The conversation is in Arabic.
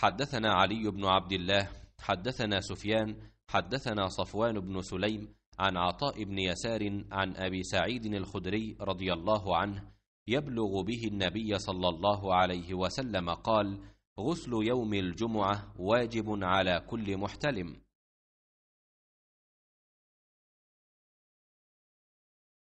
حدثنا علي بن عبد الله حدثنا سفيان حدثنا صفوان بن سليم عن عطاء بن يسار عن أبي سعيد الخدري رضي الله عنه يبلغ به النبي صلى الله عليه وسلم قال غسل يوم الجمعة واجب على كل محتلم